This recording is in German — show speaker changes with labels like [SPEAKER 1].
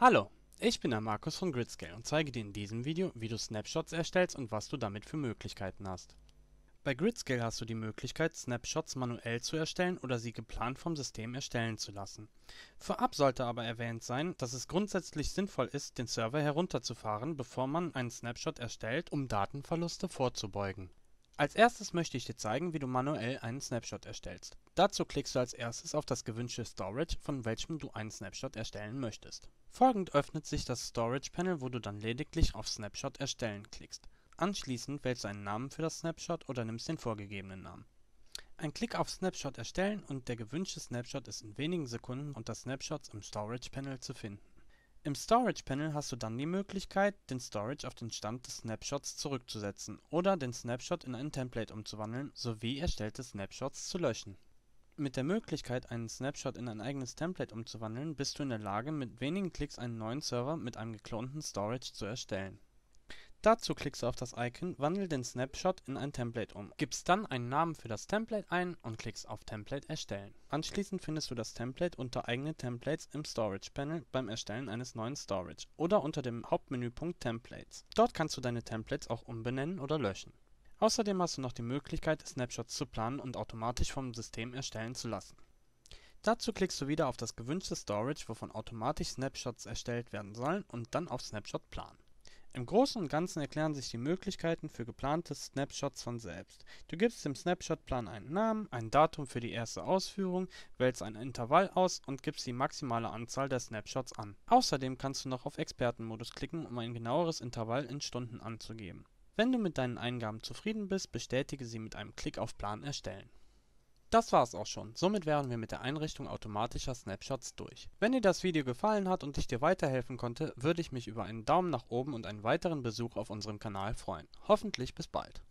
[SPEAKER 1] Hallo, ich bin der Markus von Gridscale und zeige dir in diesem Video, wie du Snapshots erstellst und was du damit für Möglichkeiten hast. Bei Gridscale hast du die Möglichkeit, Snapshots manuell zu erstellen oder sie geplant vom System erstellen zu lassen. Vorab sollte aber erwähnt sein, dass es grundsätzlich sinnvoll ist, den Server herunterzufahren, bevor man einen Snapshot erstellt, um Datenverluste vorzubeugen. Als erstes möchte ich dir zeigen, wie du manuell einen Snapshot erstellst. Dazu klickst du als erstes auf das gewünschte Storage, von welchem du einen Snapshot erstellen möchtest. Folgend öffnet sich das Storage Panel, wo du dann lediglich auf Snapshot erstellen klickst. Anschließend wählst du einen Namen für das Snapshot oder nimmst den vorgegebenen Namen. Ein Klick auf Snapshot erstellen und der gewünschte Snapshot ist in wenigen Sekunden unter Snapshots im Storage Panel zu finden. Im Storage Panel hast du dann die Möglichkeit, den Storage auf den Stand des Snapshots zurückzusetzen oder den Snapshot in ein Template umzuwandeln sowie erstellte Snapshots zu löschen. Mit der Möglichkeit, einen Snapshot in ein eigenes Template umzuwandeln, bist du in der Lage, mit wenigen Klicks einen neuen Server mit einem geklonten Storage zu erstellen Dazu klickst du auf das Icon Wandel den Snapshot in ein Template um, gibst dann einen Namen für das Template ein und klickst auf Template erstellen. Anschließend findest du das Template unter Eigene Templates im Storage Panel beim Erstellen eines neuen Storage oder unter dem Hauptmenüpunkt Templates. Dort kannst du deine Templates auch umbenennen oder löschen. Außerdem hast du noch die Möglichkeit, Snapshots zu planen und automatisch vom System erstellen zu lassen. Dazu klickst du wieder auf das gewünschte Storage, wovon automatisch Snapshots erstellt werden sollen und dann auf Snapshot planen. Im Großen und Ganzen erklären sich die Möglichkeiten für geplante Snapshots von selbst. Du gibst dem Snapshot-Plan einen Namen, ein Datum für die erste Ausführung, wählst ein Intervall aus und gibst die maximale Anzahl der Snapshots an. Außerdem kannst du noch auf Expertenmodus klicken, um ein genaueres Intervall in Stunden anzugeben. Wenn du mit deinen Eingaben zufrieden bist, bestätige sie mit einem Klick auf Plan erstellen das war's auch schon, somit wären wir mit der Einrichtung automatischer Snapshots durch. Wenn dir das Video gefallen hat und ich dir weiterhelfen konnte, würde ich mich über einen Daumen nach oben und einen weiteren Besuch auf unserem Kanal freuen. Hoffentlich bis bald.